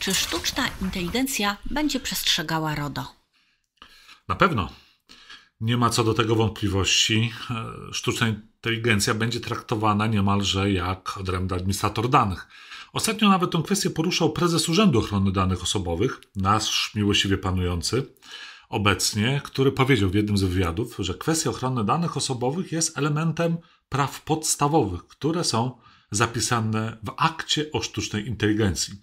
Czy sztuczna inteligencja będzie przestrzegała RODO? Na pewno. Nie ma co do tego wątpliwości. E, sztuczna inteligencja będzie traktowana niemalże jak odrębny administrator danych. Ostatnio nawet tę kwestię poruszał prezes Urzędu Ochrony Danych Osobowych, nasz miłościwie panujący obecnie, który powiedział w jednym z wywiadów, że kwestia ochrony danych osobowych jest elementem praw podstawowych, które są zapisane w akcie o sztucznej inteligencji.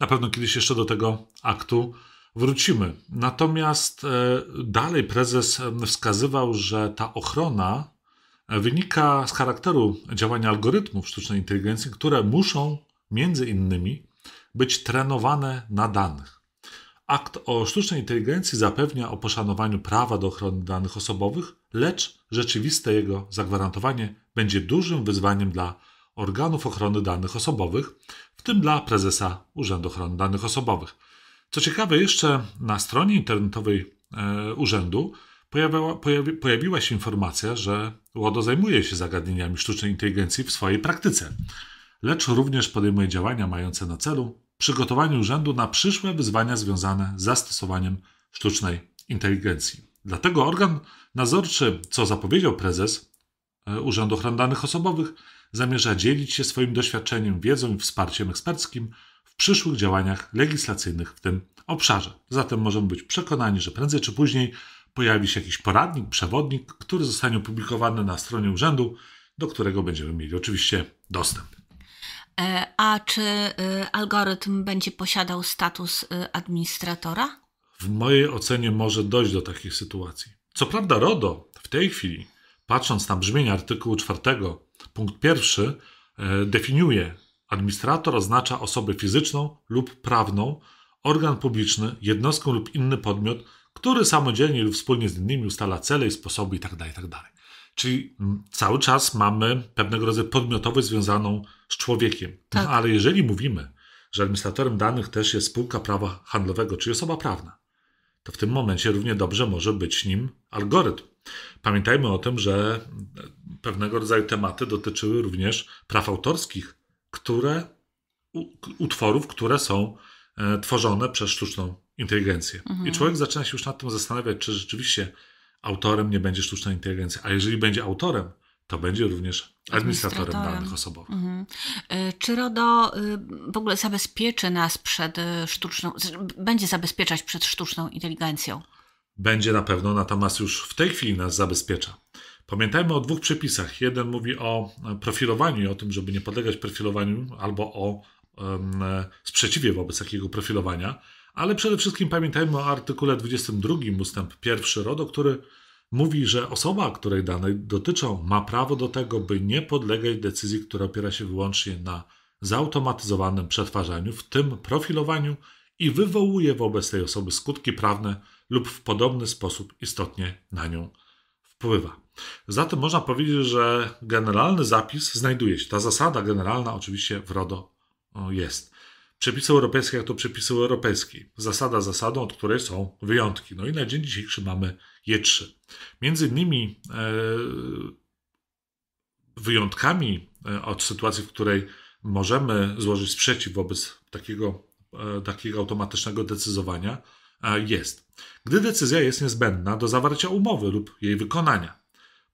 Na pewno kiedyś jeszcze do tego aktu wrócimy. Natomiast e, dalej prezes e, wskazywał, że ta ochrona e, wynika z charakteru działania algorytmów sztucznej inteligencji, które muszą między innymi być trenowane na danych. Akt o sztucznej inteligencji zapewnia o poszanowaniu prawa do ochrony danych osobowych, lecz rzeczywiste jego zagwarantowanie będzie dużym wyzwaniem dla organów ochrony danych osobowych, w tym dla prezesa Urzędu Ochrony Danych Osobowych. Co ciekawe, jeszcze na stronie internetowej e, urzędu pojawiła, pojawi, pojawiła się informacja, że ŁODO zajmuje się zagadnieniami sztucznej inteligencji w swojej praktyce, lecz również podejmuje działania mające na celu przygotowanie urzędu na przyszłe wyzwania związane z zastosowaniem sztucznej inteligencji. Dlatego organ nadzorczy, co zapowiedział prezes e, Urzędu Ochrony Danych Osobowych, zamierza dzielić się swoim doświadczeniem, wiedzą i wsparciem eksperckim w przyszłych działaniach legislacyjnych w tym obszarze. Zatem możemy być przekonani, że prędzej czy później pojawi się jakiś poradnik, przewodnik, który zostanie opublikowany na stronie urzędu, do którego będziemy mieli oczywiście dostęp. E, a czy e, algorytm będzie posiadał status e, administratora? W mojej ocenie może dojść do takich sytuacji. Co prawda, RODO w tej chwili, patrząc na brzmienie artykułu 4 Punkt pierwszy e, definiuje administrator oznacza osobę fizyczną lub prawną, organ publiczny, jednostkę lub inny podmiot, który samodzielnie lub wspólnie z innymi ustala cele i sposoby itd. Tak itd. Tak czyli mm, cały czas mamy pewnego rodzaju podmiotowość związaną z człowiekiem. No, tak. No, ale jeżeli mówimy, że administratorem danych też jest spółka prawa handlowego, czyli osoba prawna, to w tym momencie równie dobrze może być nim algorytm. Pamiętajmy o tym, że pewnego rodzaju tematy dotyczyły również praw autorskich, które utworów, które są e, tworzone przez sztuczną inteligencję. Mhm. I człowiek zaczyna się już nad tym zastanawiać, czy rzeczywiście autorem nie będzie sztuczna inteligencja, a jeżeli będzie autorem, to będzie również administratorem, administratorem. danych osobowych. Mhm. E, czy RODO y, w ogóle zabezpieczy nas przed y, sztuczną, będzie zabezpieczać przed sztuczną inteligencją? Będzie na pewno, natomiast już w tej chwili nas zabezpiecza. Pamiętajmy o dwóch przepisach. Jeden mówi o e, profilowaniu i o tym, żeby nie podlegać profilowaniu, albo o um, sprzeciwie wobec takiego profilowania, ale przede wszystkim pamiętajmy o artykule 22 ustęp 1 RODO, który mówi, że osoba, której dane dotyczą, ma prawo do tego, by nie podlegać decyzji, która opiera się wyłącznie na zautomatyzowanym przetwarzaniu, w tym profilowaniu i wywołuje wobec tej osoby skutki prawne, lub w podobny sposób istotnie na nią wpływa. Zatem można powiedzieć, że generalny zapis znajduje się. Ta zasada generalna oczywiście w RODO jest. Przepisy europejskie jak to przepisy europejskie. Zasada zasadą, od której są wyjątki. No i na dzień dzisiejszy mamy je trzy. Między innymi e, wyjątkami e, od sytuacji, w której możemy złożyć sprzeciw wobec takiego, e, takiego automatycznego decyzowania, jest, gdy decyzja jest niezbędna do zawarcia umowy lub jej wykonania.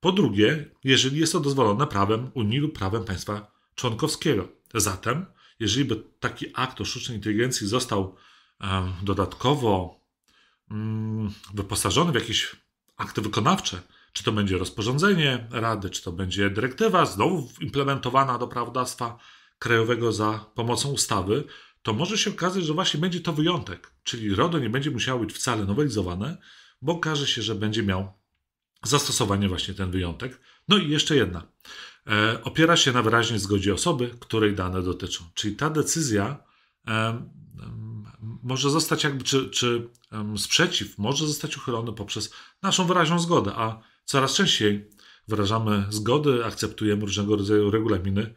Po drugie, jeżeli jest to dozwolone prawem Unii lub prawem państwa członkowskiego. Zatem, jeżeli by taki akt o sztucznej inteligencji został um, dodatkowo um, wyposażony w jakieś akty wykonawcze, czy to będzie rozporządzenie Rady, czy to będzie dyrektywa, znowu implementowana do prawodawstwa krajowego za pomocą ustawy, to może się okazać, że właśnie będzie to wyjątek, czyli RODO nie będzie musiało być wcale nowelizowane, bo okaże się, że będzie miał zastosowanie właśnie ten wyjątek. No i jeszcze jedna. E, opiera się na wyraźnej zgodzie osoby, której dane dotyczą. Czyli ta decyzja e, może zostać jakby, czy, czy sprzeciw może zostać uchylony poprzez naszą wyraźną zgodę, a coraz częściej wyrażamy zgody, akceptujemy różnego rodzaju regulaminy,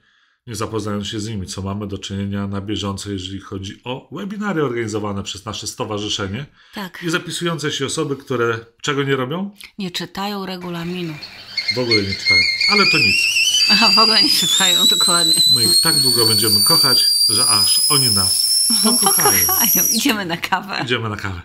nie zapoznając się z nimi, co mamy do czynienia na bieżąco, jeżeli chodzi o webinary organizowane przez nasze stowarzyszenie tak. i zapisujące się osoby, które czego nie robią? Nie czytają regulaminu. W ogóle nie czytają, ale to nic. A w ogóle nie czytają, dokładnie. My ich tak długo będziemy kochać, że aż oni nas no, pokochają. pokochają. Idziemy na kawę. Idziemy na kawę.